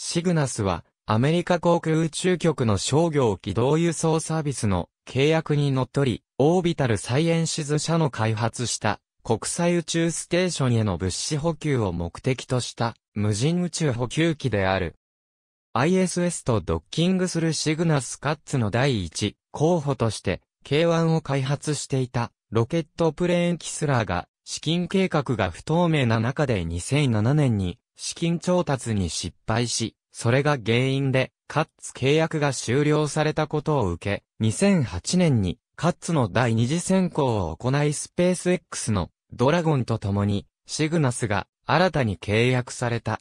シグナスは、アメリカ航空宇宙局の商業機動輸送サービスの契約にのっとり、オービタルサイエンシズ社の開発した国際宇宙ステーションへの物資補給を目的とした無人宇宙補給機である。ISS とドッキングするシグナスカッツの第一候補として K1 を開発していたロケットプレーンキスラーが資金計画が不透明な中で2007年に資金調達に失敗し、それが原因で、カッツ契約が終了されたことを受け、2008年に、カッツの第二次選考を行いスペース X のドラゴンと共に、シグナスが新たに契約された。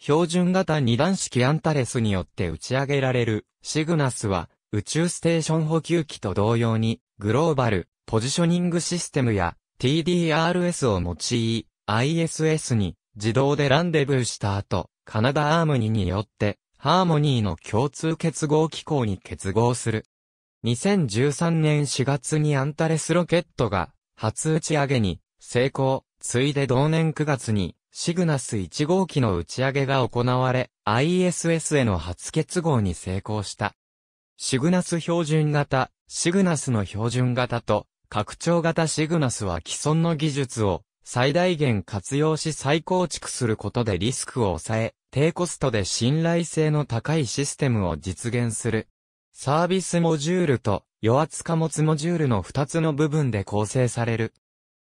標準型二段式アンタレスによって打ち上げられるシグナスは宇宙ステーション補給機と同様にグローバルポジショニングシステムや TDRS を用い ISS に自動でランデブーした後、カナダアームニによって、ハーモニーの共通結合機構に結合する。2013年4月にアンタレスロケットが、初打ち上げに、成功、ついで同年9月に、シグナス1号機の打ち上げが行われ、ISS への初結合に成功した。シグナス標準型、シグナスの標準型と、拡張型シグナスは既存の技術を最大限活用し再構築することでリスクを抑え、低コストで信頼性の高いシステムを実現する。サービスモジュールと余圧貨物モジュールの2つの部分で構成される。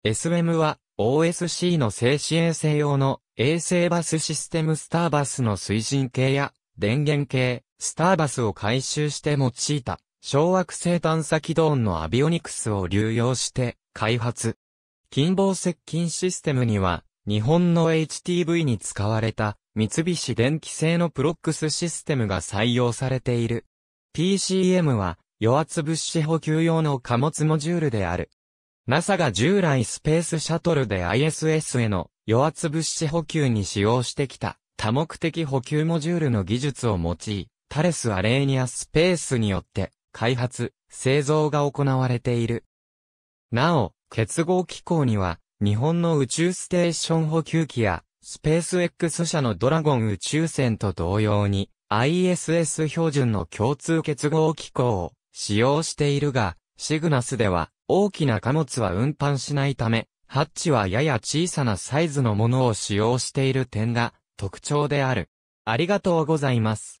s m は OSC の静止衛星用の衛星バスシステムスターバスの推進系や電源系、スターバスを回収して用いた小惑星探査機ドーンのアビオニクスを流用して開発。近傍接近システムには、日本の HTV に使われた三菱電機製のプロックスシステムが採用されている。PCM は余圧物資補給用の貨物モジュールである。NASA が従来スペースシャトルで ISS への余圧物資補給に使用してきた多目的補給モジュールの技術を用い、タレスアレーニアスペースによって開発、製造が行われている。なお、結合機構には、日本の宇宙ステーション補給機や、スペース X 社のドラゴン宇宙船と同様に、ISS 標準の共通結合機構を使用しているが、シグナスでは大きな貨物は運搬しないため、ハッチはやや小さなサイズのものを使用している点が特徴である。ありがとうございます。